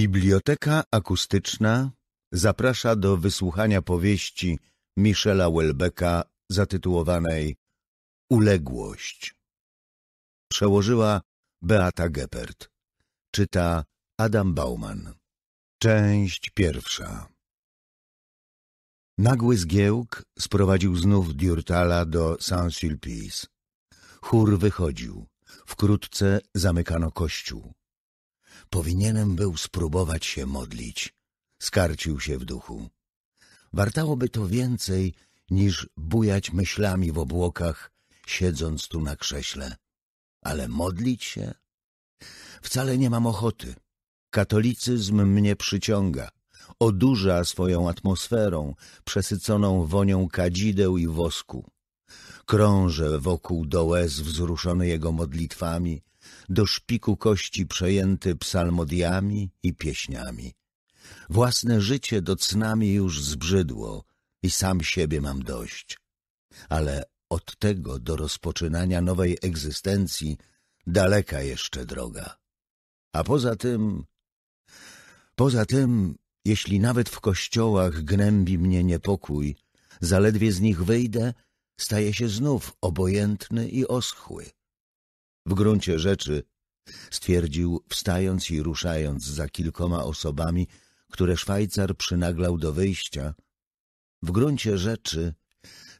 Biblioteka Akustyczna zaprasza do wysłuchania powieści Michela Welbecka zatytułowanej Uległość. Przełożyła Beata Geppert. Czyta Adam Bauman. Część pierwsza. Nagły zgiełk sprowadził znów Diurtala do Saint-Sulpice. Chór wychodził. Wkrótce zamykano kościół. Powinienem był spróbować się modlić. Skarcił się w duchu. Wartałoby to więcej niż bujać myślami w obłokach, siedząc tu na krześle. Ale modlić się? Wcale nie mam ochoty. Katolicyzm mnie przyciąga. Odurza swoją atmosferą, przesyconą wonią kadzideł i wosku. Krążę wokół do łez wzruszony jego modlitwami, do szpiku kości przejęty psalmodiami i pieśniami. Własne życie do cnami już zbrzydło i sam siebie mam dość. Ale od tego do rozpoczynania nowej egzystencji daleka jeszcze droga. A poza tym... Poza tym, jeśli nawet w kościołach gnębi mnie niepokój, zaledwie z nich wyjdę, staję się znów obojętny i oschły. W gruncie rzeczy, stwierdził, wstając i ruszając za kilkoma osobami, które Szwajcar przynaglał do wyjścia, w gruncie rzeczy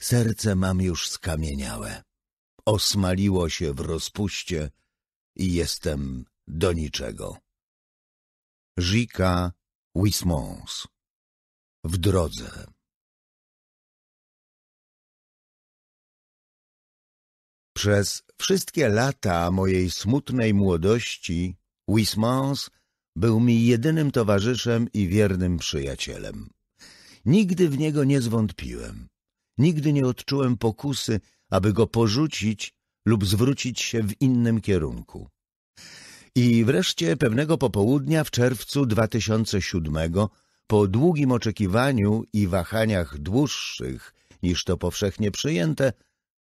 serce mam już skamieniałe. Osmaliło się w rozpuście i jestem do niczego. Żika Wismons W drodze Przez wszystkie lata mojej smutnej młodości Wismans był mi jedynym towarzyszem i wiernym przyjacielem. Nigdy w niego nie zwątpiłem. Nigdy nie odczułem pokusy, aby go porzucić lub zwrócić się w innym kierunku. I wreszcie pewnego popołudnia w czerwcu 2007, po długim oczekiwaniu i wahaniach dłuższych niż to powszechnie przyjęte,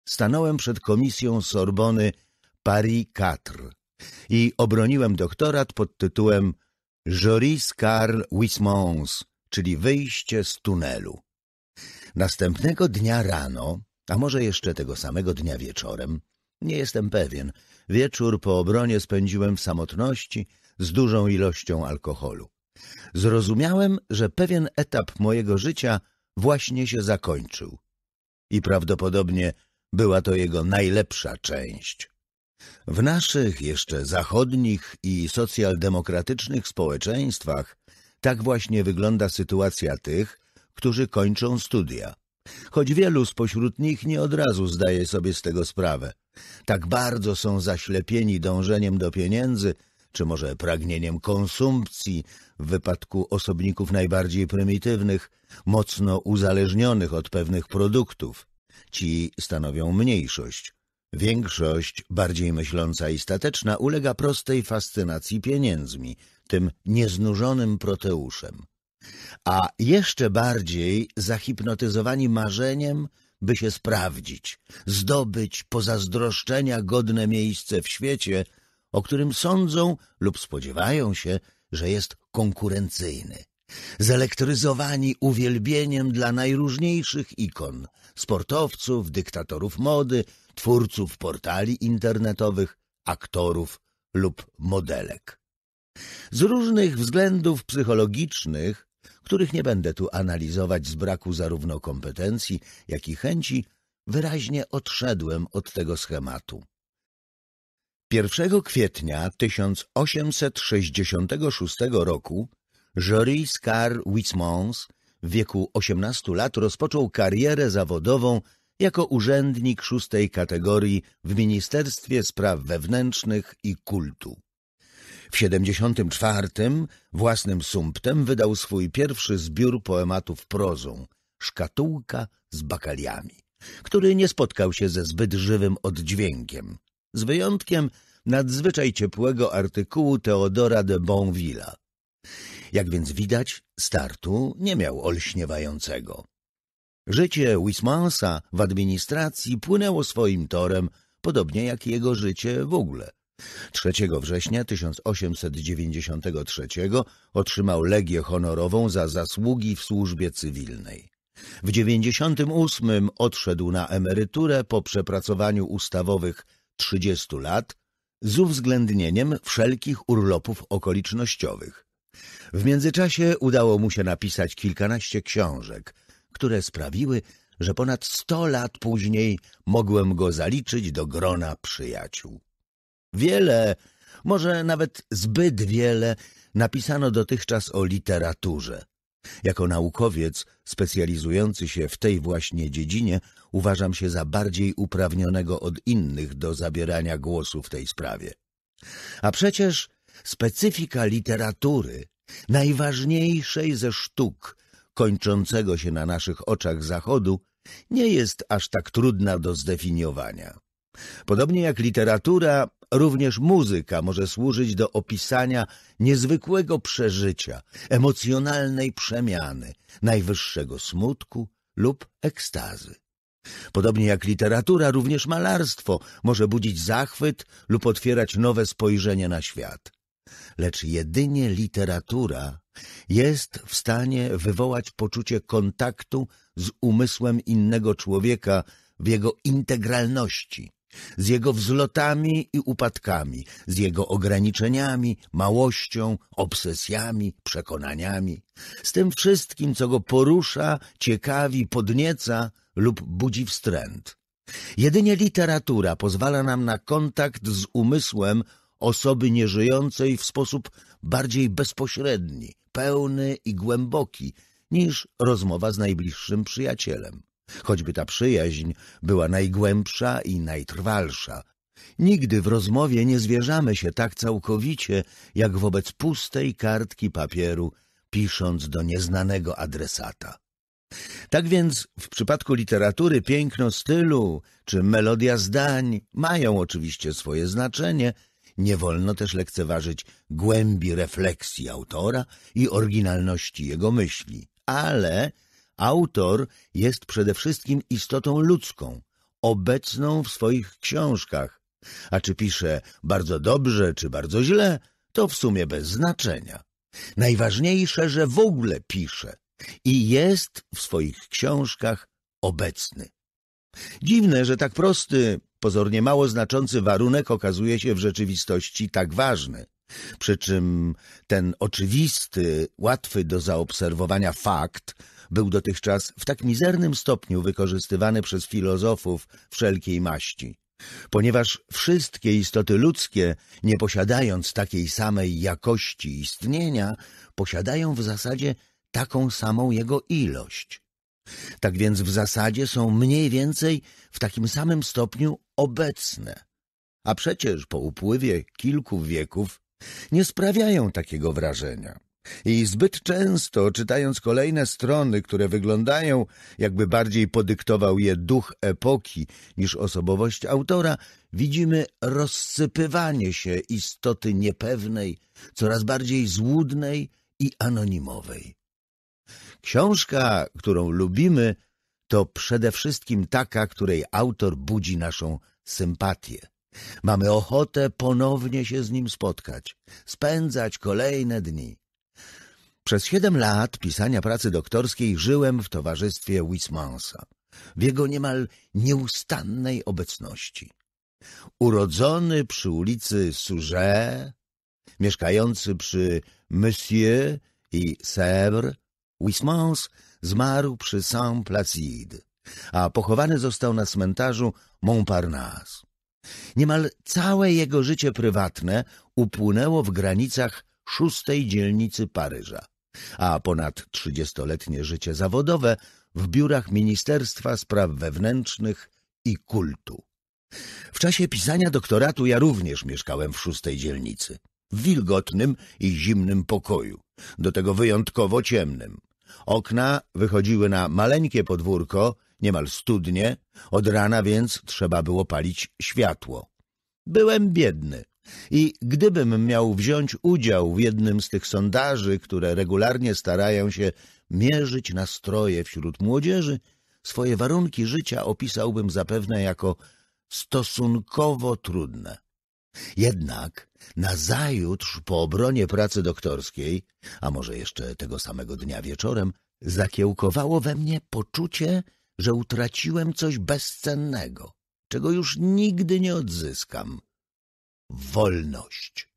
stanąłem przed komisją Sorbony Paris IV i obroniłem doktorat pod tytułem Joris Carl Wismons, czyli wyjście z tunelu. Następnego dnia rano, a może jeszcze tego samego dnia wieczorem, nie jestem pewien, wieczór po obronie spędziłem w samotności z dużą ilością alkoholu. Zrozumiałem, że pewien etap mojego życia właśnie się zakończył i prawdopodobnie była to jego najlepsza część. W naszych jeszcze zachodnich i socjaldemokratycznych społeczeństwach tak właśnie wygląda sytuacja tych, którzy kończą studia. Choć wielu spośród nich nie od razu zdaje sobie z tego sprawę. Tak bardzo są zaślepieni dążeniem do pieniędzy, czy może pragnieniem konsumpcji w wypadku osobników najbardziej prymitywnych, mocno uzależnionych od pewnych produktów, Ci stanowią mniejszość. Większość, bardziej myśląca i stateczna, ulega prostej fascynacji pieniędzmi, tym nieznużonym proteuszem. A jeszcze bardziej zahipnotyzowani marzeniem, by się sprawdzić, zdobyć pozazdroszczenia godne miejsce w świecie, o którym sądzą lub spodziewają się, że jest konkurencyjny. Zelektryzowani uwielbieniem dla najróżniejszych ikon – sportowców, dyktatorów mody, twórców portali internetowych, aktorów lub modelek. Z różnych względów psychologicznych, których nie będę tu analizować z braku zarówno kompetencji, jak i chęci, wyraźnie odszedłem od tego schematu. 1 kwietnia 1866 roku Joris Carl Wismons w wieku 18 lat rozpoczął karierę zawodową jako urzędnik szóstej kategorii w Ministerstwie Spraw Wewnętrznych i Kultu. W 74 własnym sumptem wydał swój pierwszy zbiór poematów prozą Szkatułka z bakaliami, który nie spotkał się ze zbyt żywym oddźwiękiem, z wyjątkiem nadzwyczaj ciepłego artykułu Teodora de Bonvilla. Jak więc widać, startu nie miał olśniewającego. Życie Wismansa w administracji płynęło swoim torem, podobnie jak jego życie w ogóle. 3 września 1893 otrzymał Legię Honorową za zasługi w służbie cywilnej. W 98 odszedł na emeryturę po przepracowaniu ustawowych 30 lat z uwzględnieniem wszelkich urlopów okolicznościowych. W międzyczasie udało mu się napisać kilkanaście książek, które sprawiły, że ponad sto lat później mogłem go zaliczyć do grona przyjaciół. Wiele, może nawet zbyt wiele, napisano dotychczas o literaturze. Jako naukowiec specjalizujący się w tej właśnie dziedzinie uważam się za bardziej uprawnionego od innych do zabierania głosu w tej sprawie. A przecież specyfika literatury najważniejszej ze sztuk kończącego się na naszych oczach Zachodu, nie jest aż tak trudna do zdefiniowania. Podobnie jak literatura, również muzyka może służyć do opisania niezwykłego przeżycia, emocjonalnej przemiany, najwyższego smutku lub ekstazy. Podobnie jak literatura, również malarstwo może budzić zachwyt lub otwierać nowe spojrzenie na świat lecz jedynie literatura jest w stanie wywołać poczucie kontaktu z umysłem innego człowieka w jego integralności, z jego wzlotami i upadkami, z jego ograniczeniami, małością, obsesjami, przekonaniami, z tym wszystkim, co go porusza, ciekawi, podnieca lub budzi wstręt. Jedynie literatura pozwala nam na kontakt z umysłem osoby nieżyjącej w sposób bardziej bezpośredni, pełny i głęboki niż rozmowa z najbliższym przyjacielem. Choćby ta przyjaźń była najgłębsza i najtrwalsza. Nigdy w rozmowie nie zwierzamy się tak całkowicie, jak wobec pustej kartki papieru, pisząc do nieznanego adresata. Tak więc w przypadku literatury piękno stylu czy melodia zdań mają oczywiście swoje znaczenie – nie wolno też lekceważyć głębi refleksji autora i oryginalności jego myśli, ale autor jest przede wszystkim istotą ludzką, obecną w swoich książkach, a czy pisze bardzo dobrze czy bardzo źle, to w sumie bez znaczenia. Najważniejsze, że w ogóle pisze i jest w swoich książkach obecny. Dziwne, że tak prosty, pozornie mało znaczący warunek okazuje się w rzeczywistości tak ważny. Przy czym ten oczywisty, łatwy do zaobserwowania fakt był dotychczas w tak mizernym stopniu wykorzystywany przez filozofów wszelkiej maści. Ponieważ wszystkie istoty ludzkie, nie posiadając takiej samej jakości istnienia, posiadają w zasadzie taką samą jego ilość. Tak więc w zasadzie są mniej więcej w takim samym stopniu obecne. A przecież po upływie kilku wieków nie sprawiają takiego wrażenia. I zbyt często, czytając kolejne strony, które wyglądają, jakby bardziej podyktował je duch epoki niż osobowość autora, widzimy rozsypywanie się istoty niepewnej, coraz bardziej złudnej i anonimowej. Książka, którą lubimy, to przede wszystkim taka, której autor budzi naszą sympatię. Mamy ochotę ponownie się z nim spotkać, spędzać kolejne dni. Przez siedem lat pisania pracy doktorskiej żyłem w towarzystwie Wismansa, w jego niemal nieustannej obecności. Urodzony przy ulicy Surze, mieszkający przy Monsieur i Sèvres, Wismans zmarł przy Saint-Placide, a pochowany został na cmentarzu Montparnasse. Niemal całe jego życie prywatne upłynęło w granicach szóstej dzielnicy Paryża, a ponad trzydziestoletnie życie zawodowe w biurach Ministerstwa Spraw Wewnętrznych i Kultu. W czasie pisania doktoratu ja również mieszkałem w szóstej dzielnicy, w wilgotnym i zimnym pokoju, do tego wyjątkowo ciemnym, Okna wychodziły na maleńkie podwórko, niemal studnie, od rana więc trzeba było palić światło. Byłem biedny i gdybym miał wziąć udział w jednym z tych sondaży, które regularnie starają się mierzyć nastroje wśród młodzieży, swoje warunki życia opisałbym zapewne jako stosunkowo trudne. Jednak nazajutrz po obronie pracy doktorskiej, a może jeszcze tego samego dnia wieczorem, zakiełkowało we mnie poczucie, że utraciłem coś bezcennego, czego już nigdy nie odzyskam. Wolność.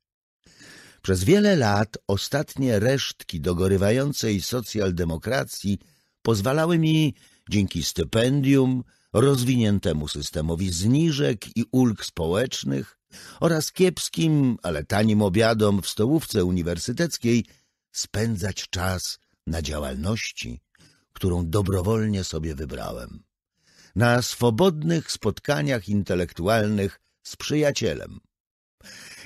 Przez wiele lat ostatnie resztki dogorywającej socjaldemokracji pozwalały mi, dzięki stypendium, rozwiniętemu systemowi zniżek i ulg społecznych, oraz kiepskim, ale tanim obiadom w stołówce uniwersyteckiej spędzać czas na działalności, którą dobrowolnie sobie wybrałem. Na swobodnych spotkaniach intelektualnych z przyjacielem.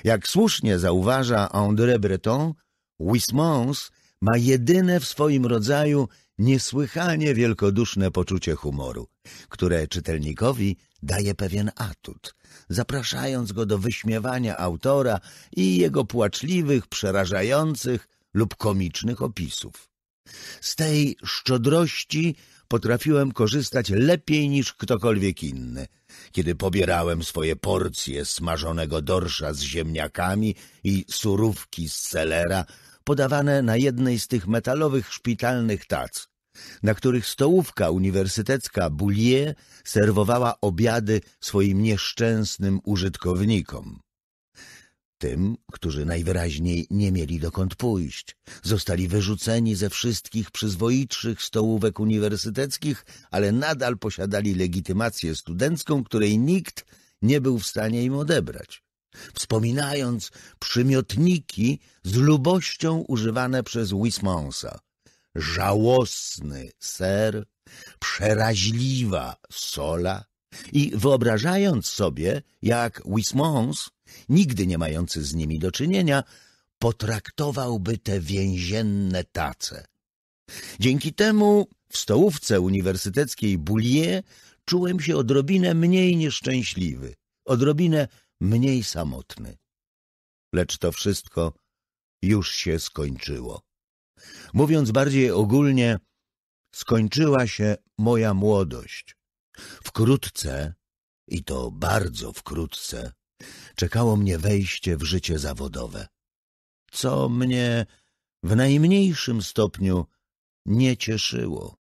Jak słusznie zauważa André Breton, Wismons ma jedyne w swoim rodzaju niesłychanie wielkoduszne poczucie humoru, które czytelnikowi daje pewien atut, zapraszając go do wyśmiewania autora i jego płaczliwych, przerażających lub komicznych opisów. Z tej szczodrości potrafiłem korzystać lepiej niż ktokolwiek inny, kiedy pobierałem swoje porcje smażonego dorsza z ziemniakami i surówki z selera podawane na jednej z tych metalowych szpitalnych tac, na których stołówka uniwersytecka Boulier serwowała obiady swoim nieszczęsnym użytkownikom. Tym, którzy najwyraźniej nie mieli dokąd pójść, zostali wyrzuceni ze wszystkich przyzwoitszych stołówek uniwersyteckich, ale nadal posiadali legitymację studencką, której nikt nie był w stanie im odebrać wspominając przymiotniki z lubością używane przez Wismonsa. Żałosny ser, przeraźliwa sola i wyobrażając sobie, jak Wismons, nigdy nie mający z nimi do czynienia, potraktowałby te więzienne tace. Dzięki temu w stołówce uniwersyteckiej Boulier czułem się odrobinę mniej nieszczęśliwy, odrobinę mniej samotny. Lecz to wszystko już się skończyło. Mówiąc bardziej ogólnie, skończyła się moja młodość. Wkrótce, i to bardzo wkrótce, czekało mnie wejście w życie zawodowe, co mnie w najmniejszym stopniu nie cieszyło.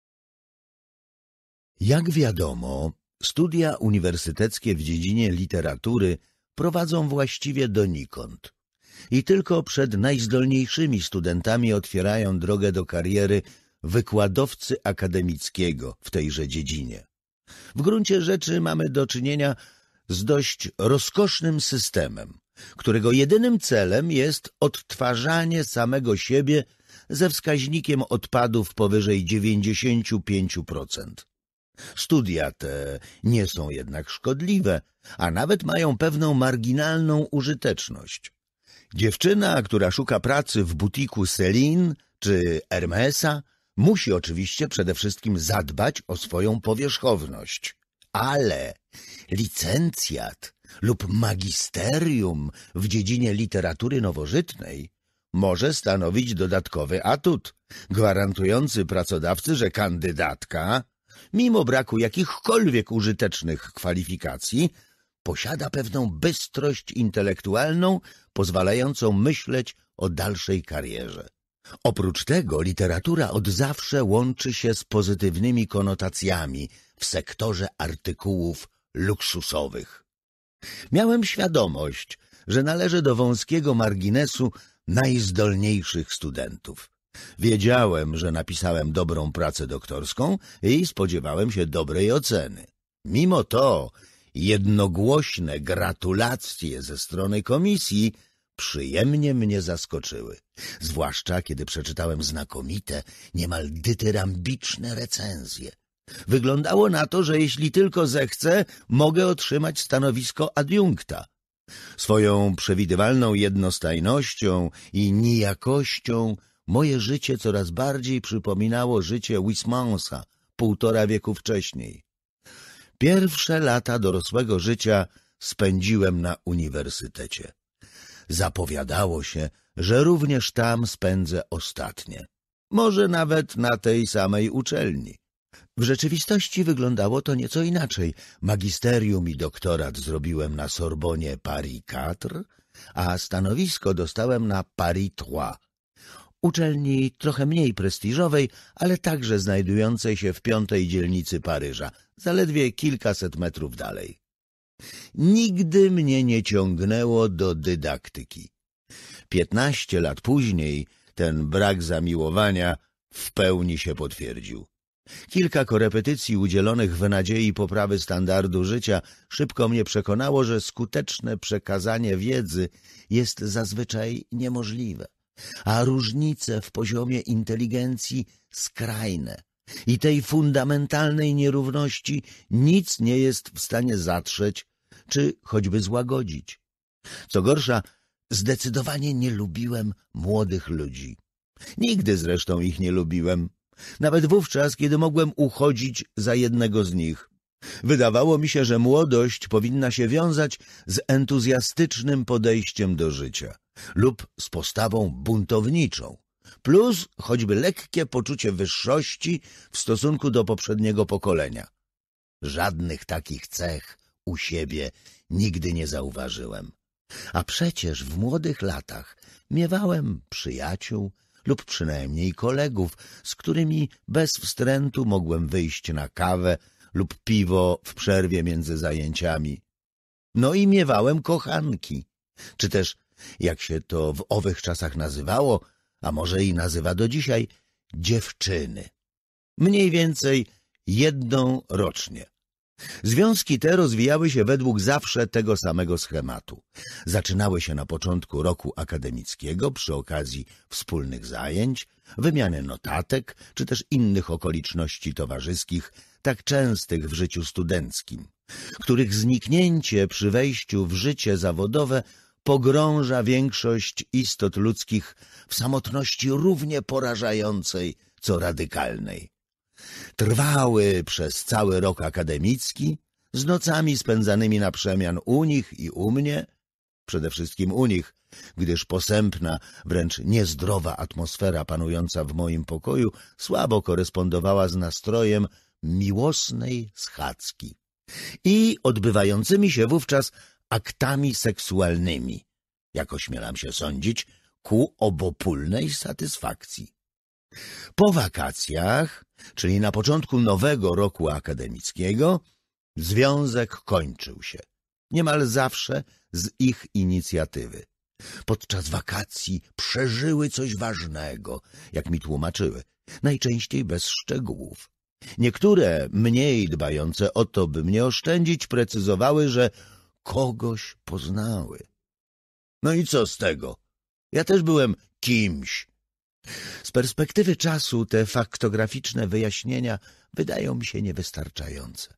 Jak wiadomo, studia uniwersyteckie w dziedzinie literatury – prowadzą właściwie donikąd i tylko przed najzdolniejszymi studentami otwierają drogę do kariery wykładowcy akademickiego w tejże dziedzinie. W gruncie rzeczy mamy do czynienia z dość rozkosznym systemem, którego jedynym celem jest odtwarzanie samego siebie ze wskaźnikiem odpadów powyżej 95%. Studia te nie są jednak szkodliwe, a nawet mają pewną marginalną użyteczność. Dziewczyna, która szuka pracy w butiku Celine czy Hermesa, musi oczywiście przede wszystkim zadbać o swoją powierzchowność. Ale licencjat lub magisterium w dziedzinie literatury nowożytnej może stanowić dodatkowy atut, gwarantujący pracodawcy, że kandydatka mimo braku jakichkolwiek użytecznych kwalifikacji, posiada pewną bystrość intelektualną, pozwalającą myśleć o dalszej karierze. Oprócz tego literatura od zawsze łączy się z pozytywnymi konotacjami w sektorze artykułów luksusowych. Miałem świadomość, że należy do wąskiego marginesu najzdolniejszych studentów. Wiedziałem, że napisałem dobrą pracę doktorską i spodziewałem się dobrej oceny. Mimo to jednogłośne gratulacje ze strony komisji przyjemnie mnie zaskoczyły, zwłaszcza kiedy przeczytałem znakomite, niemal dytyrambiczne recenzje. Wyglądało na to, że jeśli tylko zechcę, mogę otrzymać stanowisko adiunkta. Swoją przewidywalną jednostajnością i nijakością moje życie coraz bardziej przypominało życie Wismansa półtora wieku wcześniej. Pierwsze lata dorosłego życia spędziłem na uniwersytecie. Zapowiadało się, że również tam spędzę ostatnie. Może nawet na tej samej uczelni. W rzeczywistości wyglądało to nieco inaczej. Magisterium i doktorat zrobiłem na Sorbonie Paris 4, a stanowisko dostałem na Paris 3, uczelni trochę mniej prestiżowej, ale także znajdującej się w piątej dzielnicy Paryża, zaledwie kilkaset metrów dalej. Nigdy mnie nie ciągnęło do dydaktyki. Piętnaście lat później ten brak zamiłowania w pełni się potwierdził. Kilka korepetycji udzielonych w nadziei poprawy standardu życia szybko mnie przekonało, że skuteczne przekazanie wiedzy jest zazwyczaj niemożliwe a różnice w poziomie inteligencji skrajne i tej fundamentalnej nierówności nic nie jest w stanie zatrzeć czy choćby złagodzić. Co gorsza, zdecydowanie nie lubiłem młodych ludzi. Nigdy zresztą ich nie lubiłem, nawet wówczas, kiedy mogłem uchodzić za jednego z nich. Wydawało mi się, że młodość powinna się wiązać z entuzjastycznym podejściem do życia lub z postawą buntowniczą, plus choćby lekkie poczucie wyższości w stosunku do poprzedniego pokolenia. Żadnych takich cech u siebie nigdy nie zauważyłem. A przecież w młodych latach miewałem przyjaciół lub przynajmniej kolegów, z którymi bez wstrętu mogłem wyjść na kawę lub piwo w przerwie między zajęciami. No i miewałem kochanki, czy też, jak się to w owych czasach nazywało, a może i nazywa do dzisiaj, dziewczyny. Mniej więcej jedną rocznie. Związki te rozwijały się według zawsze tego samego schematu. Zaczynały się na początku roku akademickiego przy okazji wspólnych zajęć, wymiany notatek czy też innych okoliczności towarzyskich tak częstych w życiu studenckim, których zniknięcie przy wejściu w życie zawodowe pogrąża większość istot ludzkich w samotności równie porażającej co radykalnej. Trwały przez cały rok akademicki, z nocami spędzanymi na przemian u nich i u mnie, przede wszystkim u nich, gdyż posępna, wręcz niezdrowa atmosfera panująca w moim pokoju słabo korespondowała z nastrojem, miłosnej schadzki i odbywającymi się wówczas aktami seksualnymi, jak ośmielam się sądzić, ku obopólnej satysfakcji. Po wakacjach, czyli na początku nowego roku akademickiego, związek kończył się, niemal zawsze z ich inicjatywy. Podczas wakacji przeżyły coś ważnego, jak mi tłumaczyły, najczęściej bez szczegółów. Niektóre, mniej dbające o to, by mnie oszczędzić, precyzowały, że kogoś poznały. No i co z tego? Ja też byłem kimś. Z perspektywy czasu te faktograficzne wyjaśnienia wydają mi się niewystarczające.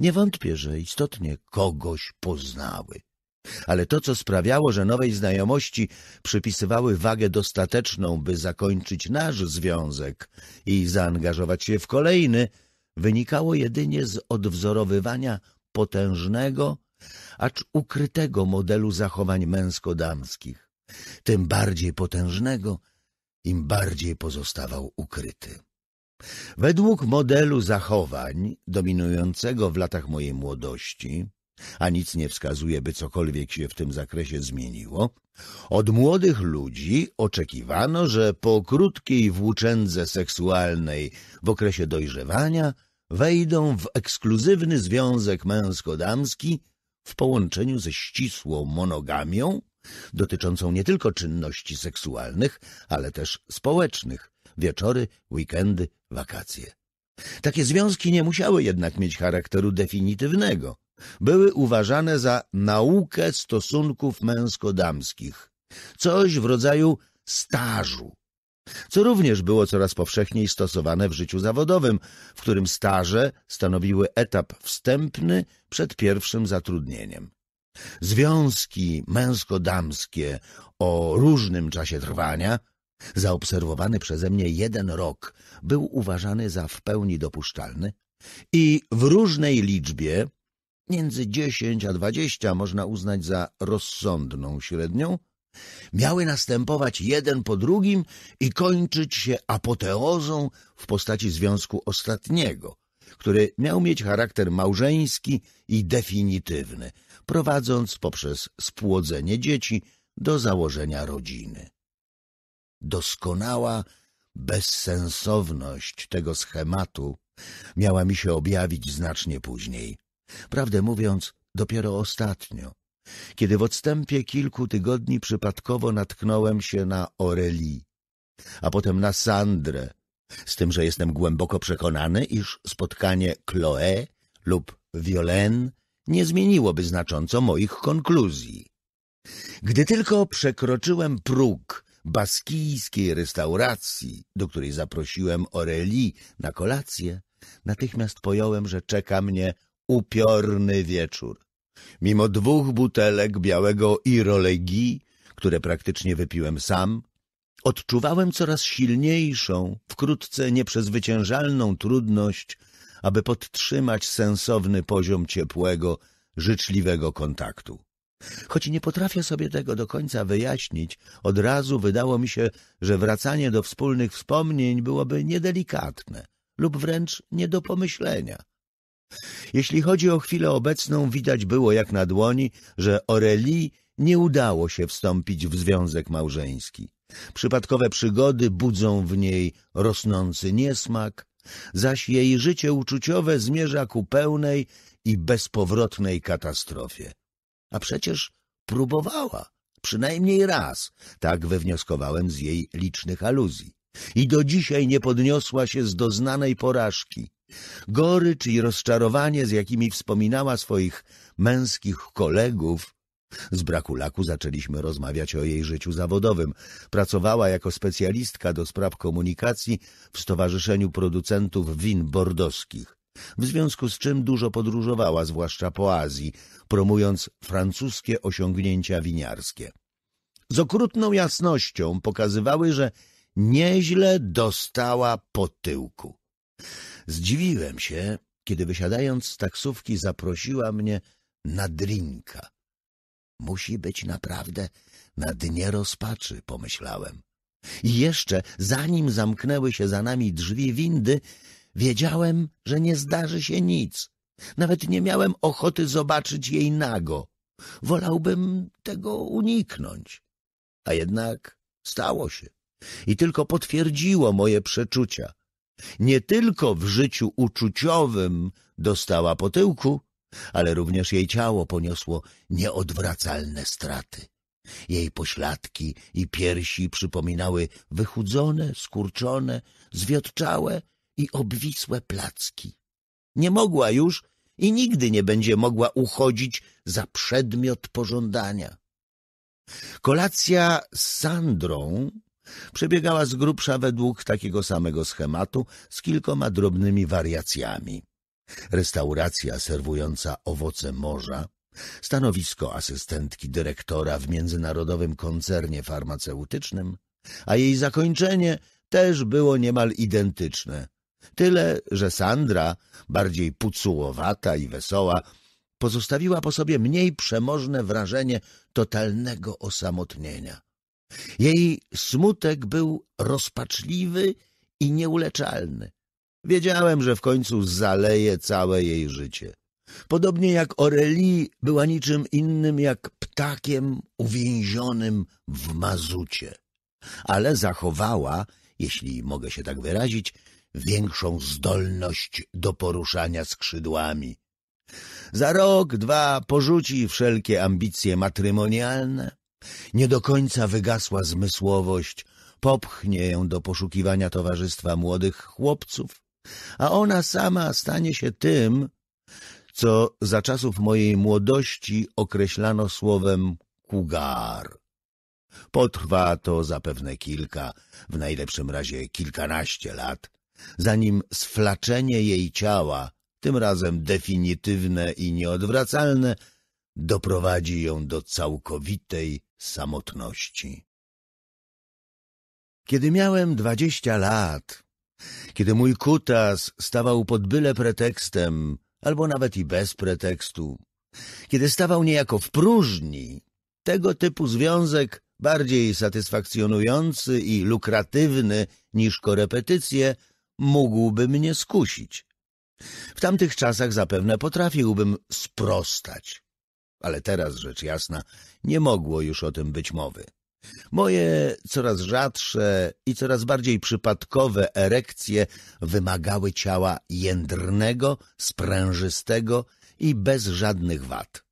Nie wątpię, że istotnie kogoś poznały. Ale to, co sprawiało, że nowej znajomości przypisywały wagę dostateczną, by zakończyć nasz związek i zaangażować się w kolejny, wynikało jedynie z odwzorowywania potężnego, acz ukrytego modelu zachowań męsko-damskich. Tym bardziej potężnego, im bardziej pozostawał ukryty. Według modelu zachowań dominującego w latach mojej młodości, a nic nie wskazuje, by cokolwiek się w tym zakresie zmieniło, od młodych ludzi oczekiwano, że po krótkiej włóczędze seksualnej w okresie dojrzewania wejdą w ekskluzywny związek męsko-damski w połączeniu ze ścisłą monogamią dotyczącą nie tylko czynności seksualnych, ale też społecznych, wieczory, weekendy, wakacje. Takie związki nie musiały jednak mieć charakteru definitywnego były uważane za naukę stosunków męsko-damskich, coś w rodzaju stażu, co również było coraz powszechniej stosowane w życiu zawodowym, w którym staże stanowiły etap wstępny przed pierwszym zatrudnieniem. Związki męsko-damskie o różnym czasie trwania, zaobserwowany przeze mnie jeden rok, był uważany za w pełni dopuszczalny i w różnej liczbie między 10 a 20 można uznać za rozsądną średnią, miały następować jeden po drugim i kończyć się apoteozą w postaci związku ostatniego, który miał mieć charakter małżeński i definitywny, prowadząc poprzez spłodzenie dzieci do założenia rodziny. Doskonała bezsensowność tego schematu miała mi się objawić znacznie później. Prawdę mówiąc, dopiero ostatnio, kiedy w odstępie kilku tygodni przypadkowo natknąłem się na Oreli, a potem na Sandrę, z tym, że jestem głęboko przekonany, iż spotkanie Chloe lub Violen nie zmieniłoby znacząco moich konkluzji. Gdy tylko przekroczyłem próg baskijskiej restauracji, do której zaprosiłem Oreli na kolację, natychmiast pojąłem, że czeka mnie upiorny wieczór. Mimo dwóch butelek białego irolegi, które praktycznie wypiłem sam, odczuwałem coraz silniejszą, wkrótce nieprzezwyciężalną trudność, aby podtrzymać sensowny poziom ciepłego, życzliwego kontaktu. Choć nie potrafię sobie tego do końca wyjaśnić, od razu wydało mi się, że wracanie do wspólnych wspomnień byłoby niedelikatne lub wręcz nie do pomyślenia. Jeśli chodzi o chwilę obecną, widać było jak na dłoni, że Oreli nie udało się wstąpić w związek małżeński. Przypadkowe przygody budzą w niej rosnący niesmak, zaś jej życie uczuciowe zmierza ku pełnej i bezpowrotnej katastrofie. A przecież próbowała, przynajmniej raz, tak wywnioskowałem z jej licznych aluzji i do dzisiaj nie podniosła się z doznanej porażki. Gorycz i rozczarowanie, z jakimi wspominała swoich męskich kolegów, z braku laku zaczęliśmy rozmawiać o jej życiu zawodowym. Pracowała jako specjalistka do spraw komunikacji w Stowarzyszeniu Producentów Win bordowskich, w związku z czym dużo podróżowała, zwłaszcza po Azji, promując francuskie osiągnięcia winiarskie. Z okrutną jasnością pokazywały, że nieźle dostała po tyłku. Zdziwiłem się, kiedy wysiadając z taksówki zaprosiła mnie na drinka. Musi być naprawdę na dnie rozpaczy, pomyślałem. I jeszcze, zanim zamknęły się za nami drzwi windy, wiedziałem, że nie zdarzy się nic. Nawet nie miałem ochoty zobaczyć jej nago. Wolałbym tego uniknąć. A jednak stało się i tylko potwierdziło moje przeczucia. Nie tylko w życiu uczuciowym dostała po tyłku, ale również jej ciało poniosło nieodwracalne straty. Jej pośladki i piersi przypominały wychudzone, skurczone, zwiotczałe i obwisłe placki. Nie mogła już i nigdy nie będzie mogła uchodzić za przedmiot pożądania. Kolacja z Sandrą przebiegała z grubsza według takiego samego schematu z kilkoma drobnymi wariacjami. Restauracja serwująca owoce morza, stanowisko asystentki dyrektora w międzynarodowym koncernie farmaceutycznym, a jej zakończenie też było niemal identyczne. Tyle, że Sandra, bardziej pucułowata i wesoła, pozostawiła po sobie mniej przemożne wrażenie totalnego osamotnienia. Jej smutek był rozpaczliwy i nieuleczalny. Wiedziałem, że w końcu zaleje całe jej życie. Podobnie jak Oreli była niczym innym jak ptakiem uwięzionym w mazucie. Ale zachowała, jeśli mogę się tak wyrazić, większą zdolność do poruszania skrzydłami. Za rok, dwa porzuci wszelkie ambicje matrymonialne, nie do końca wygasła zmysłowość, popchnie ją do poszukiwania towarzystwa młodych chłopców, a ona sama stanie się tym, co za czasów mojej młodości określano słowem kugar. Potrwa to zapewne kilka, w najlepszym razie kilkanaście lat, zanim sflaczenie jej ciała, tym razem definitywne i nieodwracalne, doprowadzi ją do całkowitej samotności. Kiedy miałem dwadzieścia lat, kiedy mój kutas stawał pod byle pretekstem, albo nawet i bez pretekstu, kiedy stawał niejako w próżni, tego typu związek, bardziej satysfakcjonujący i lukratywny niż korepetycje, mógłby mnie skusić. W tamtych czasach zapewne potrafiłbym sprostać ale teraz rzecz jasna nie mogło już o tym być mowy. Moje coraz rzadsze i coraz bardziej przypadkowe erekcje wymagały ciała jędrnego, sprężystego i bez żadnych wad.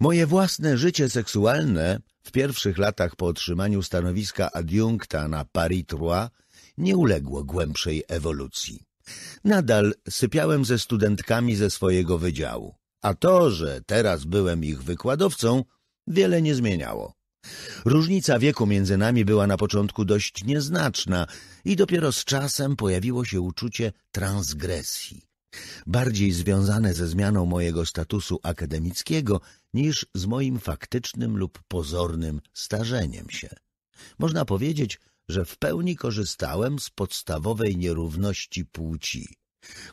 Moje własne życie seksualne w pierwszych latach po otrzymaniu stanowiska adiunkta na Paris Trois nie uległo głębszej ewolucji. Nadal sypiałem ze studentkami ze swojego wydziału a to, że teraz byłem ich wykładowcą, wiele nie zmieniało. Różnica wieku między nami była na początku dość nieznaczna i dopiero z czasem pojawiło się uczucie transgresji, bardziej związane ze zmianą mojego statusu akademickiego niż z moim faktycznym lub pozornym starzeniem się. Można powiedzieć, że w pełni korzystałem z podstawowej nierówności płci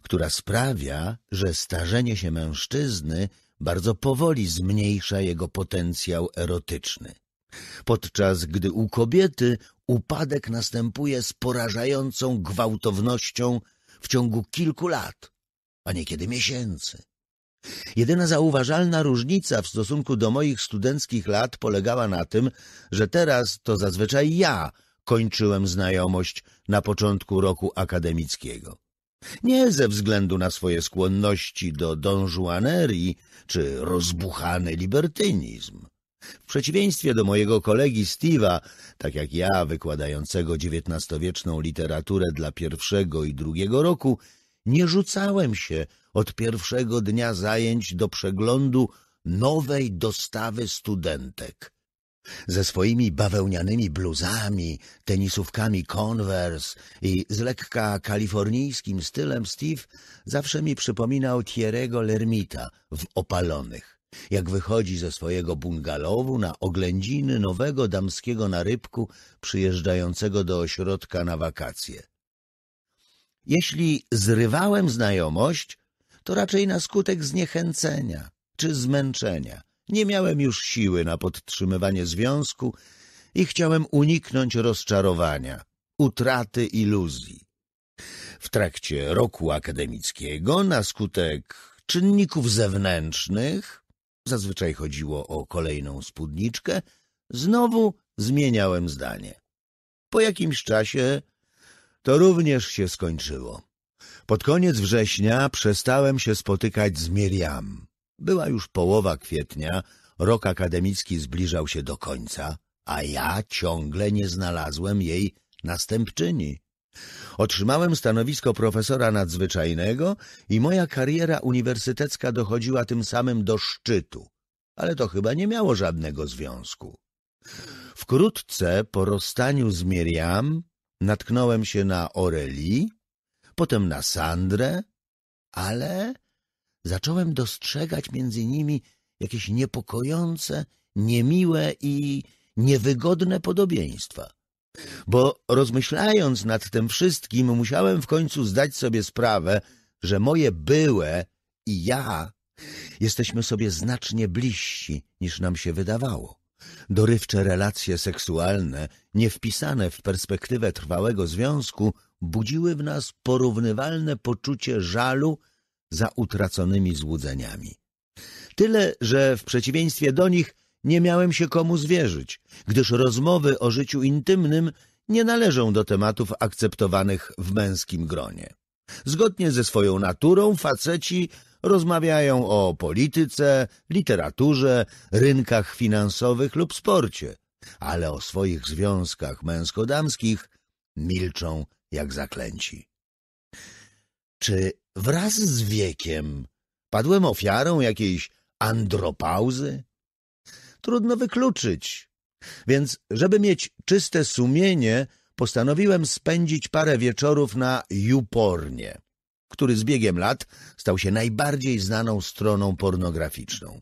która sprawia, że starzenie się mężczyzny bardzo powoli zmniejsza jego potencjał erotyczny. Podczas gdy u kobiety upadek następuje z porażającą gwałtownością w ciągu kilku lat, a niekiedy miesięcy. Jedyna zauważalna różnica w stosunku do moich studenckich lat polegała na tym, że teraz to zazwyczaj ja kończyłem znajomość na początku roku akademickiego. Nie ze względu na swoje skłonności do donżuanerii czy rozbuchany libertynizm. W przeciwieństwie do mojego kolegi Steve'a, tak jak ja, wykładającego XIX-wieczną literaturę dla pierwszego i drugiego roku, nie rzucałem się od pierwszego dnia zajęć do przeglądu nowej dostawy studentek, ze swoimi bawełnianymi bluzami, tenisówkami Converse i z lekka kalifornijskim stylem Steve zawsze mi przypominał Thierry'ego Lermita w Opalonych, jak wychodzi ze swojego bungalowu na oględziny nowego damskiego narybku przyjeżdżającego do ośrodka na wakacje. Jeśli zrywałem znajomość, to raczej na skutek zniechęcenia czy zmęczenia nie miałem już siły na podtrzymywanie związku i chciałem uniknąć rozczarowania, utraty iluzji. W trakcie roku akademickiego na skutek czynników zewnętrznych, zazwyczaj chodziło o kolejną spódniczkę, znowu zmieniałem zdanie. Po jakimś czasie to również się skończyło. Pod koniec września przestałem się spotykać z Miriam. Była już połowa kwietnia, rok akademicki zbliżał się do końca, a ja ciągle nie znalazłem jej następczyni. Otrzymałem stanowisko profesora nadzwyczajnego i moja kariera uniwersytecka dochodziła tym samym do szczytu, ale to chyba nie miało żadnego związku. Wkrótce po rozstaniu z Miriam natknąłem się na Oreli, potem na Sandrę, ale zacząłem dostrzegać między nimi jakieś niepokojące, niemiłe i niewygodne podobieństwa. Bo rozmyślając nad tym wszystkim, musiałem w końcu zdać sobie sprawę, że moje byłe i ja jesteśmy sobie znacznie bliżsi niż nam się wydawało. Dorywcze relacje seksualne, nie wpisane w perspektywę trwałego związku, budziły w nas porównywalne poczucie żalu za utraconymi złudzeniami. Tyle, że w przeciwieństwie do nich nie miałem się komu zwierzyć, gdyż rozmowy o życiu intymnym nie należą do tematów akceptowanych w męskim gronie. Zgodnie ze swoją naturą faceci rozmawiają o polityce, literaturze, rynkach finansowych lub sporcie, ale o swoich związkach męsko-damskich milczą jak zaklęci. Czy wraz z wiekiem padłem ofiarą jakiejś andropauzy? Trudno wykluczyć. Więc, żeby mieć czyste sumienie, postanowiłem spędzić parę wieczorów na Jupornie, który z biegiem lat stał się najbardziej znaną stroną pornograficzną.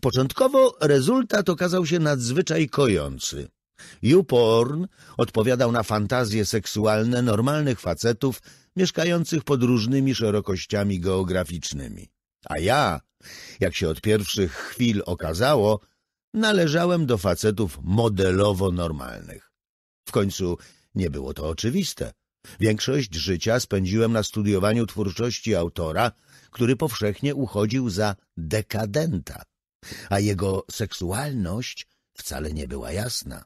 Początkowo rezultat okazał się nadzwyczaj kojący. YouPorn odpowiadał na fantazje seksualne normalnych facetów mieszkających pod różnymi szerokościami geograficznymi. A ja, jak się od pierwszych chwil okazało, należałem do facetów modelowo normalnych. W końcu nie było to oczywiste. Większość życia spędziłem na studiowaniu twórczości autora, który powszechnie uchodził za dekadenta, a jego seksualność wcale nie była jasna.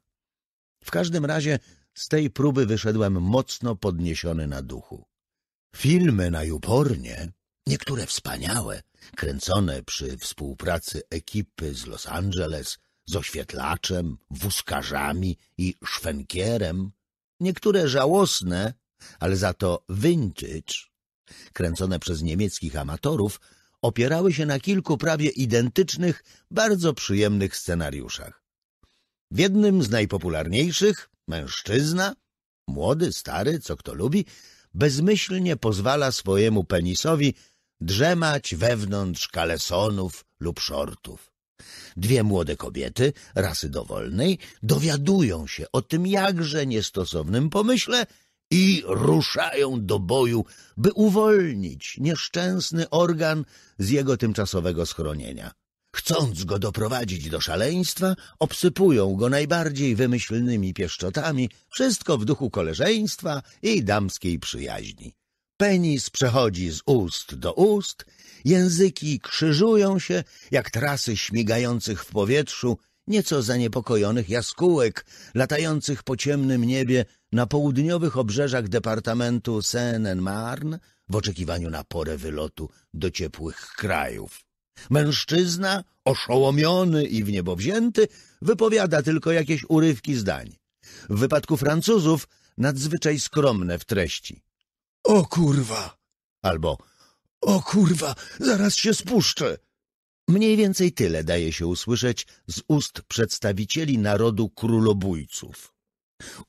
W każdym razie z tej próby wyszedłem mocno podniesiony na duchu. Filmy na Jupornie, niektóre wspaniałe, kręcone przy współpracy ekipy z Los Angeles, z oświetlaczem, wózkarzami i szwenkierem, niektóre żałosne, ale za to vintage, kręcone przez niemieckich amatorów, opierały się na kilku prawie identycznych, bardzo przyjemnych scenariuszach. W jednym z najpopularniejszych mężczyzna, młody, stary, co kto lubi, bezmyślnie pozwala swojemu penisowi drzemać wewnątrz kalesonów lub szortów. Dwie młode kobiety, rasy dowolnej, dowiadują się o tym jakże niestosownym pomyśle i ruszają do boju, by uwolnić nieszczęsny organ z jego tymczasowego schronienia chcąc go doprowadzić do szaleństwa, obsypują go najbardziej wymyślnymi pieszczotami, wszystko w duchu koleżeństwa i damskiej przyjaźni. Penis przechodzi z ust do ust, języki krzyżują się jak trasy śmigających w powietrzu, nieco zaniepokojonych jaskółek latających po ciemnym niebie na południowych obrzeżach departamentu Seine-et-Marne w oczekiwaniu na porę wylotu do ciepłych krajów. Mężczyzna, oszołomiony i w niebo wzięty, wypowiada tylko jakieś urywki zdań. W wypadku Francuzów nadzwyczaj skromne w treści. O kurwa! Albo o kurwa, zaraz się spuszczę! Mniej więcej tyle daje się usłyszeć z ust przedstawicieli narodu królobójców.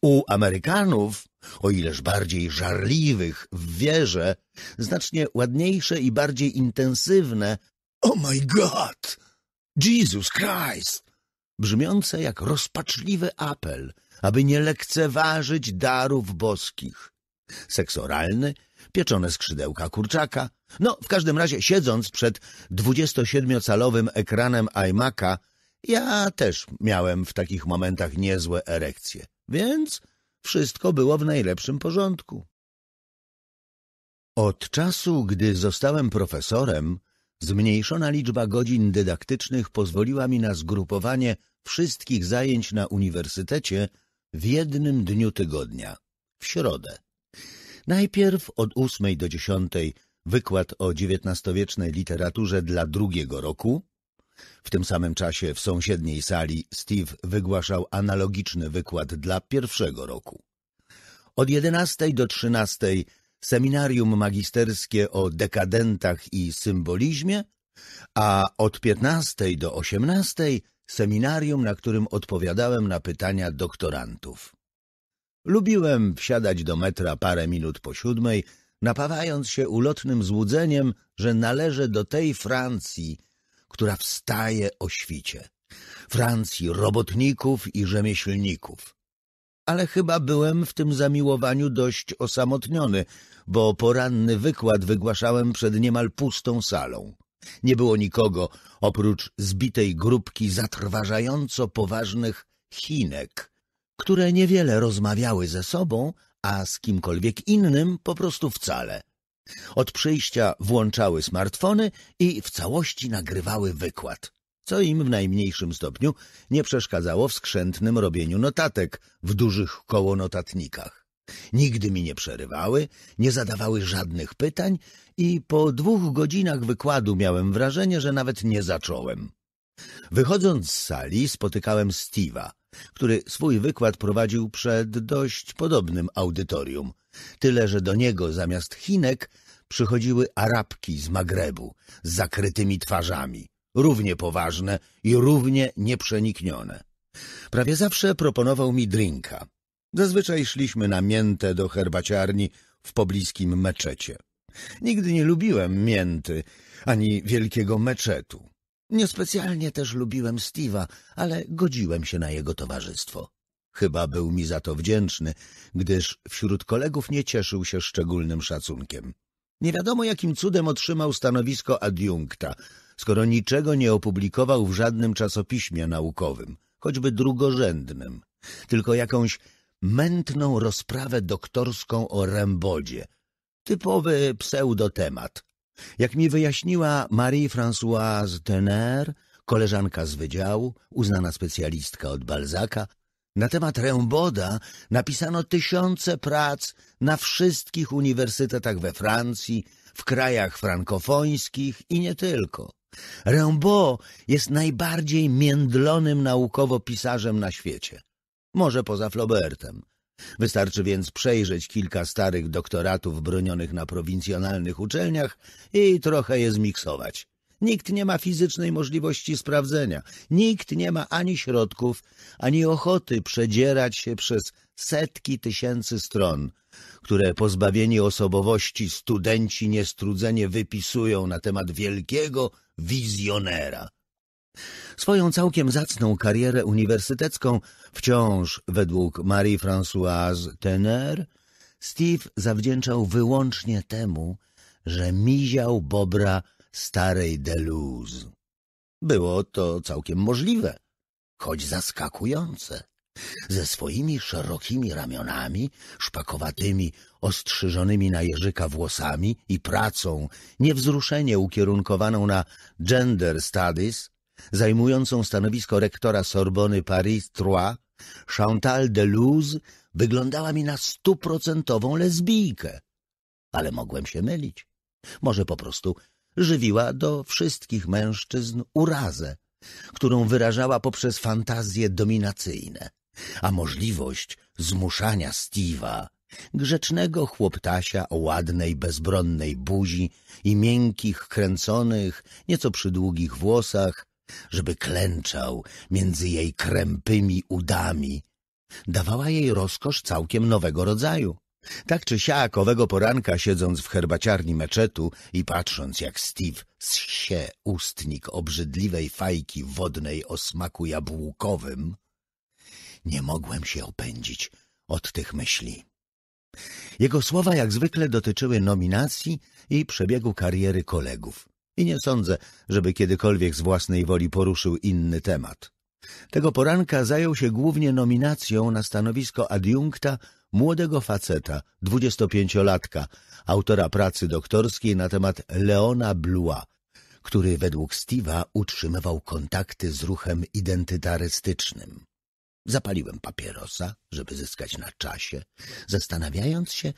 U Amerykanów, o ileż bardziej żarliwych w wierze, znacznie ładniejsze i bardziej intensywne Oh my God! Jesus Christ! Brzmiące jak rozpaczliwy apel, aby nie lekceważyć darów boskich. Seksoralny, pieczone skrzydełka kurczaka. No, w każdym razie siedząc przed 27-calowym ekranem iMac'a, ja też miałem w takich momentach niezłe erekcje, więc wszystko było w najlepszym porządku. Od czasu, gdy zostałem profesorem, Zmniejszona liczba godzin dydaktycznych pozwoliła mi na zgrupowanie wszystkich zajęć na uniwersytecie w jednym dniu tygodnia, w środę. Najpierw od ósmej do dziesiątej wykład o XIX-wiecznej literaturze dla drugiego roku. W tym samym czasie w sąsiedniej sali Steve wygłaszał analogiczny wykład dla pierwszego roku. Od jedenastej do trzynastej seminarium magisterskie o dekadentach i symbolizmie, a od 15 do 18 seminarium, na którym odpowiadałem na pytania doktorantów. Lubiłem wsiadać do metra parę minut po siódmej, napawając się ulotnym złudzeniem, że należę do tej Francji, która wstaje o świcie. Francji robotników i rzemieślników, ale chyba byłem w tym zamiłowaniu dość osamotniony, bo poranny wykład wygłaszałem przed niemal pustą salą. Nie było nikogo oprócz zbitej grupki zatrważająco poważnych Chinek, które niewiele rozmawiały ze sobą, a z kimkolwiek innym po prostu wcale. Od przyjścia włączały smartfony i w całości nagrywały wykład co im w najmniejszym stopniu nie przeszkadzało w skrzętnym robieniu notatek w dużych kołonotatnikach. Nigdy mi nie przerywały, nie zadawały żadnych pytań i po dwóch godzinach wykładu miałem wrażenie, że nawet nie zacząłem. Wychodząc z sali spotykałem Steve'a, który swój wykład prowadził przed dość podobnym audytorium, tyle że do niego zamiast Chinek przychodziły Arabki z Magrebu z zakrytymi twarzami równie poważne i równie nieprzeniknione. Prawie zawsze proponował mi drinka. Zazwyczaj szliśmy na miętę do herbaciarni w pobliskim meczecie. Nigdy nie lubiłem mięty ani wielkiego meczetu. Niespecjalnie też lubiłem Steve'a, ale godziłem się na jego towarzystwo. Chyba był mi za to wdzięczny, gdyż wśród kolegów nie cieszył się szczególnym szacunkiem. Nie wiadomo jakim cudem otrzymał stanowisko adiunkta, skoro niczego nie opublikował w żadnym czasopiśmie naukowym, choćby drugorzędnym, tylko jakąś mętną rozprawę doktorską o Rembodzie. Typowy pseudotemat. Jak mi wyjaśniła Marie-Françoise Tener, koleżanka z wydziału, uznana specjalistka od Balzaka, na temat Remboda napisano tysiące prac na wszystkich uniwersytetach we Francji, w krajach frankofońskich i nie tylko. Rimbaud jest najbardziej międlonym naukowo pisarzem na świecie. Może poza Flaubertem. Wystarczy więc przejrzeć kilka starych doktoratów bronionych na prowincjonalnych uczelniach i trochę je zmiksować. Nikt nie ma fizycznej możliwości sprawdzenia, nikt nie ma ani środków, ani ochoty przedzierać się przez setki tysięcy stron, które pozbawieni osobowości studenci niestrudzenie wypisują na temat wielkiego, wizjonera. Swoją całkiem zacną karierę uniwersytecką wciąż, według Marie-Françoise Tener, Steve zawdzięczał wyłącznie temu, że miział bobra starej deluz. Było to całkiem możliwe, choć zaskakujące ze swoimi szerokimi ramionami, szpakowatymi, ostrzyżonymi na jeżyka włosami i pracą, niewzruszenie ukierunkowaną na gender studies, zajmującą stanowisko rektora Sorbony Paris III, Chantal Deleuze wyglądała mi na stuprocentową lesbijkę. Ale mogłem się mylić. Może po prostu żywiła do wszystkich mężczyzn urazę, którą wyrażała poprzez fantazje dominacyjne a możliwość zmuszania Steve'a, grzecznego chłoptasia o ładnej, bezbronnej buzi i miękkich, kręconych, nieco przydługich włosach, żeby klęczał między jej krępymi udami, dawała jej rozkosz całkiem nowego rodzaju. Tak czy siak, owego poranka siedząc w herbaciarni meczetu i patrząc jak Steve zsie ustnik obrzydliwej fajki wodnej o smaku jabłkowym, nie mogłem się opędzić od tych myśli. Jego słowa jak zwykle dotyczyły nominacji i przebiegu kariery kolegów. I nie sądzę, żeby kiedykolwiek z własnej woli poruszył inny temat. Tego poranka zajął się głównie nominacją na stanowisko adiunkta młodego faceta, 25-latka, autora pracy doktorskiej na temat Leona Blua, który według Steve'a utrzymywał kontakty z ruchem identytarystycznym. Zapaliłem papierosa, żeby zyskać na czasie, zastanawiając się,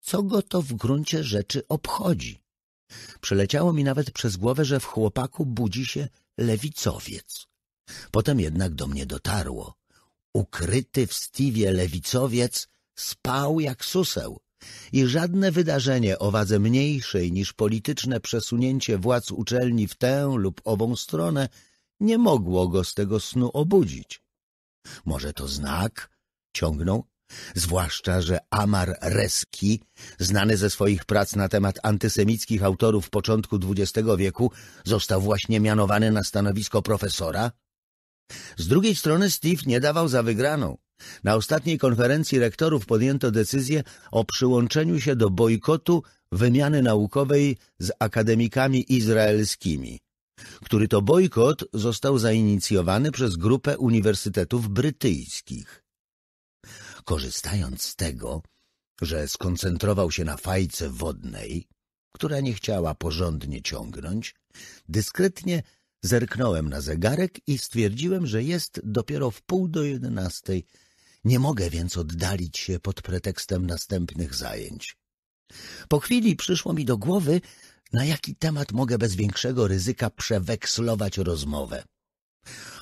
co go to w gruncie rzeczy obchodzi. Przeleciało mi nawet przez głowę, że w chłopaku budzi się lewicowiec. Potem jednak do mnie dotarło. Ukryty w Stiwie lewicowiec spał jak suseł i żadne wydarzenie o wadze mniejszej niż polityczne przesunięcie władz uczelni w tę lub ową stronę nie mogło go z tego snu obudzić. Może to znak? Ciągnął. Zwłaszcza, że Amar Reski, znany ze swoich prac na temat antysemickich autorów początku XX wieku, został właśnie mianowany na stanowisko profesora? Z drugiej strony Steve nie dawał za wygraną. Na ostatniej konferencji rektorów podjęto decyzję o przyłączeniu się do bojkotu wymiany naukowej z akademikami izraelskimi który to bojkot został zainicjowany przez grupę uniwersytetów brytyjskich. Korzystając z tego, że skoncentrował się na fajce wodnej, która nie chciała porządnie ciągnąć, dyskretnie zerknąłem na zegarek i stwierdziłem, że jest dopiero w pół do jedenastej. Nie mogę więc oddalić się pod pretekstem następnych zajęć. Po chwili przyszło mi do głowy, na jaki temat mogę bez większego ryzyka przewekslować rozmowę.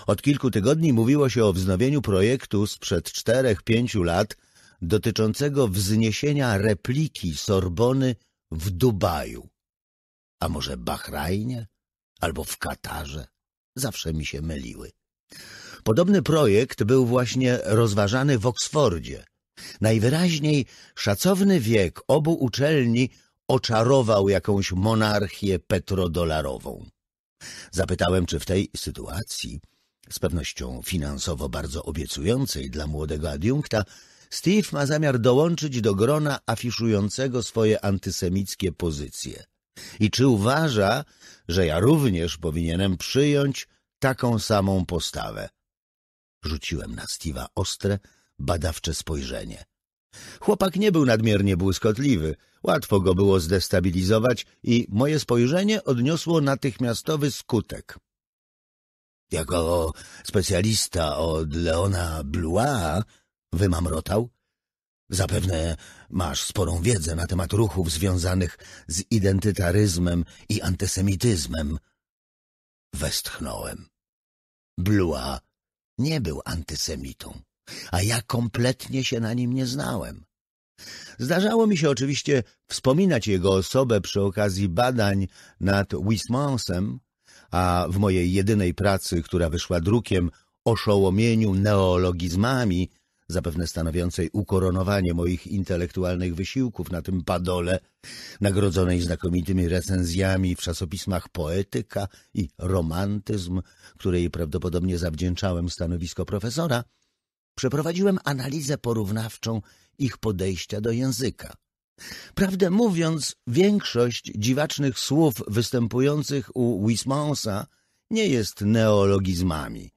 Od kilku tygodni mówiło się o wznowieniu projektu sprzed czterech, pięciu lat dotyczącego wzniesienia repliki Sorbony w Dubaju. A może Bahrajnie? Albo w Katarze? Zawsze mi się myliły. Podobny projekt był właśnie rozważany w Oksfordzie. Najwyraźniej szacowny wiek obu uczelni oczarował jakąś monarchię petrodolarową. Zapytałem, czy w tej sytuacji, z pewnością finansowo bardzo obiecującej dla młodego adiunkta, Steve ma zamiar dołączyć do grona afiszującego swoje antysemickie pozycje. I czy uważa, że ja również powinienem przyjąć taką samą postawę? Rzuciłem na Steve'a ostre, badawcze spojrzenie. Chłopak nie był nadmiernie błyskotliwy, Łatwo go było zdestabilizować i moje spojrzenie odniosło natychmiastowy skutek. Jako specjalista od Leona Blois, wymamrotał, zapewne masz sporą wiedzę na temat ruchów związanych z identytaryzmem i antysemityzmem. Westchnąłem. Blois nie był antysemitą, a ja kompletnie się na nim nie znałem. Zdarzało mi się oczywiście wspominać jego osobę przy okazji badań nad Wismonsem, a w mojej jedynej pracy, która wyszła drukiem oszołomieniu neologizmami, zapewne stanowiącej ukoronowanie moich intelektualnych wysiłków na tym padole, nagrodzonej znakomitymi recenzjami w czasopismach Poetyka i Romantyzm, której prawdopodobnie zawdzięczałem stanowisko profesora, przeprowadziłem analizę porównawczą ich podejścia do języka. Prawdę mówiąc, większość dziwacznych słów występujących u Wismonsa nie jest neologizmami,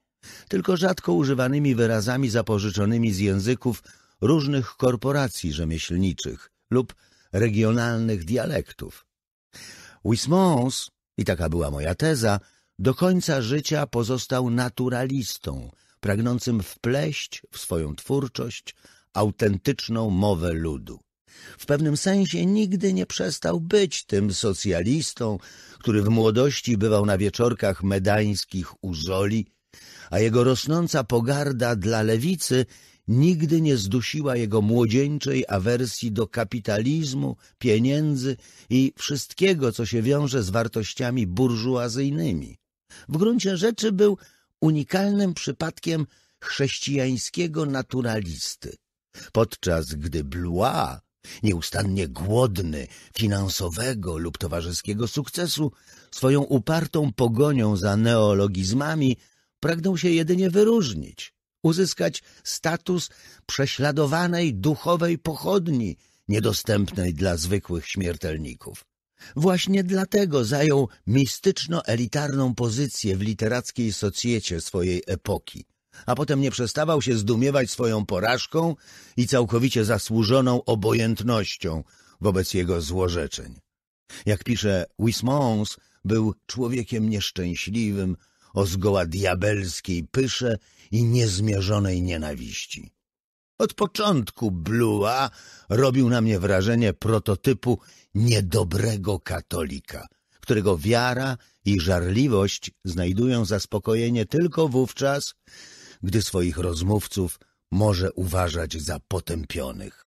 tylko rzadko używanymi wyrazami zapożyczonymi z języków różnych korporacji rzemieślniczych lub regionalnych dialektów. Wismons, i taka była moja teza, do końca życia pozostał naturalistą, pragnącym wpleść w swoją twórczość autentyczną mowę ludu. W pewnym sensie nigdy nie przestał być tym socjalistą, który w młodości bywał na wieczorkach medańskich u Żoli, a jego rosnąca pogarda dla lewicy nigdy nie zdusiła jego młodzieńczej awersji do kapitalizmu, pieniędzy i wszystkiego, co się wiąże z wartościami burżuazyjnymi. W gruncie rzeczy był unikalnym przypadkiem chrześcijańskiego naturalisty, podczas gdy Blois, nieustannie głodny finansowego lub towarzyskiego sukcesu, swoją upartą pogonią za neologizmami pragnął się jedynie wyróżnić, uzyskać status prześladowanej duchowej pochodni, niedostępnej dla zwykłych śmiertelników. Właśnie dlatego zajął mistyczno-elitarną pozycję w literackiej socjecie swojej epoki, a potem nie przestawał się zdumiewać swoją porażką i całkowicie zasłużoną obojętnością wobec jego złorzeczeń. Jak pisze Wismons, był człowiekiem nieszczęśliwym, o zgoła diabelskiej pysze i niezmierzonej nienawiści. Od początku Blua robił na mnie wrażenie prototypu niedobrego katolika, którego wiara i żarliwość znajdują zaspokojenie tylko wówczas, gdy swoich rozmówców może uważać za potępionych.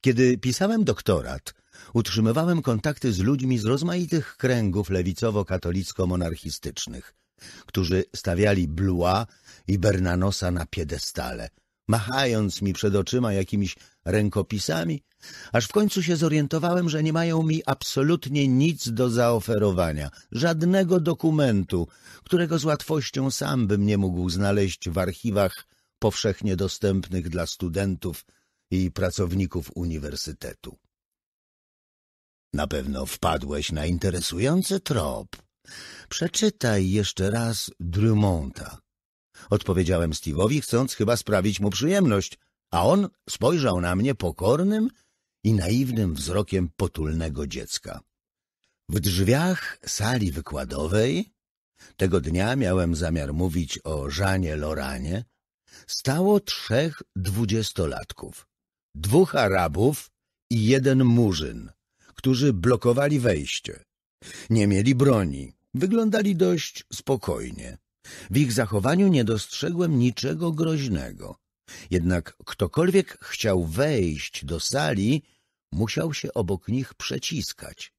Kiedy pisałem doktorat, utrzymywałem kontakty z ludźmi z rozmaitych kręgów lewicowo-katolicko-monarchistycznych, którzy stawiali Blua i Bernanosa na piedestale, machając mi przed oczyma jakimiś rękopisami, aż w końcu się zorientowałem, że nie mają mi absolutnie nic do zaoferowania, żadnego dokumentu, którego z łatwością sam bym nie mógł znaleźć w archiwach powszechnie dostępnych dla studentów i pracowników uniwersytetu. Na pewno wpadłeś na interesujący trop. Przeczytaj jeszcze raz Drumonta. Odpowiedziałem Steve'owi, chcąc chyba sprawić mu przyjemność, a on spojrzał na mnie pokornym i naiwnym wzrokiem potulnego dziecka. W drzwiach sali wykładowej, tego dnia miałem zamiar mówić o Żanie Loranie, stało trzech dwudziestolatków, dwóch Arabów i jeden Murzyn, którzy blokowali wejście. Nie mieli broni, wyglądali dość spokojnie. W ich zachowaniu nie dostrzegłem niczego groźnego. Jednak ktokolwiek chciał wejść do sali, musiał się obok nich przeciskać.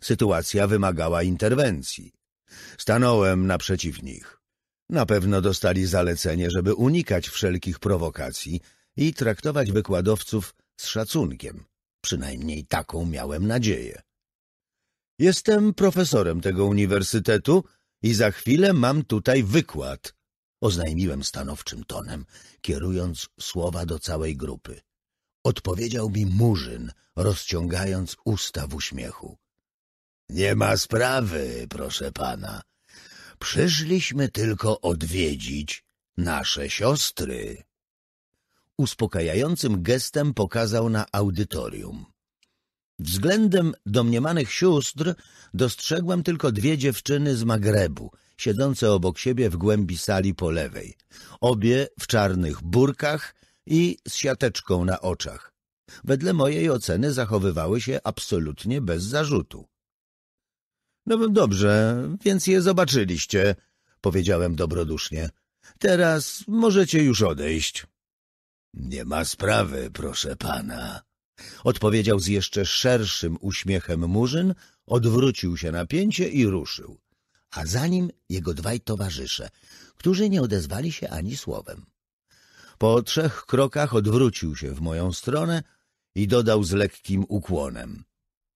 Sytuacja wymagała interwencji. Stanąłem naprzeciw nich. Na pewno dostali zalecenie, żeby unikać wszelkich prowokacji i traktować wykładowców z szacunkiem. Przynajmniej taką miałem nadzieję. Jestem profesorem tego uniwersytetu i za chwilę mam tutaj wykład, oznajmiłem stanowczym tonem, kierując słowa do całej grupy. Odpowiedział mi Murzyn, rozciągając usta w uśmiechu. Nie ma sprawy, proszę pana. Przyszliśmy tylko odwiedzić nasze siostry. Uspokajającym gestem pokazał na audytorium. Względem domniemanych sióstr dostrzegłem tylko dwie dziewczyny z Magrebu, siedzące obok siebie w głębi sali po lewej. Obie w czarnych burkach i z siateczką na oczach. Wedle mojej oceny zachowywały się absolutnie bez zarzutu. No dobrze, więc je zobaczyliście, powiedziałem dobrodusznie. Teraz możecie już odejść. Nie ma sprawy, proszę pana, odpowiedział z jeszcze szerszym uśmiechem Murzyn, odwrócił się na pięcie i ruszył a za nim jego dwaj towarzysze, którzy nie odezwali się ani słowem. Po trzech krokach odwrócił się w moją stronę i dodał z lekkim ukłonem.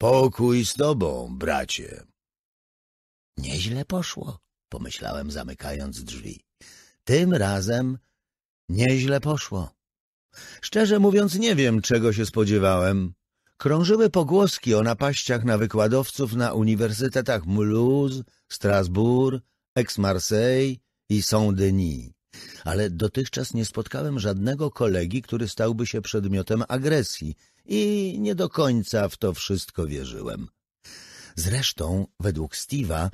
Pokój z tobą, bracie. Nieźle poszło, pomyślałem, zamykając drzwi. Tym razem nieźle poszło. Szczerze mówiąc, nie wiem, czego się spodziewałem krążyły pogłoski o napaściach na wykładowców na uniwersytetach Mulhouse, Strasbourg, Aix-Marseille i Saint-Denis. Ale dotychczas nie spotkałem żadnego kolegi, który stałby się przedmiotem agresji i nie do końca w to wszystko wierzyłem. Zresztą, według Steve'a,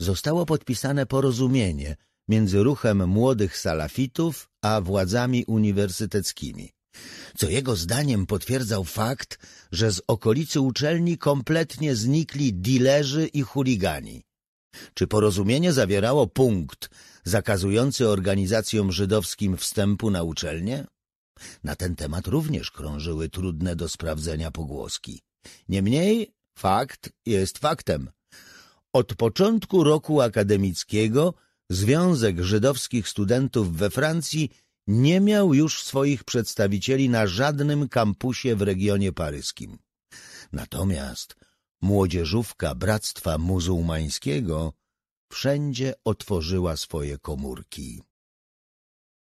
zostało podpisane porozumienie między ruchem młodych salafitów a władzami uniwersyteckimi co jego zdaniem potwierdzał fakt, że z okolicy uczelni kompletnie znikli dilerzy i chuligani. Czy porozumienie zawierało punkt zakazujący organizacjom żydowskim wstępu na uczelnię? Na ten temat również krążyły trudne do sprawdzenia pogłoski. Niemniej fakt jest faktem. Od początku roku akademickiego Związek Żydowskich Studentów we Francji nie miał już swoich przedstawicieli na żadnym kampusie w regionie paryskim. Natomiast młodzieżówka Bractwa Muzułmańskiego wszędzie otworzyła swoje komórki.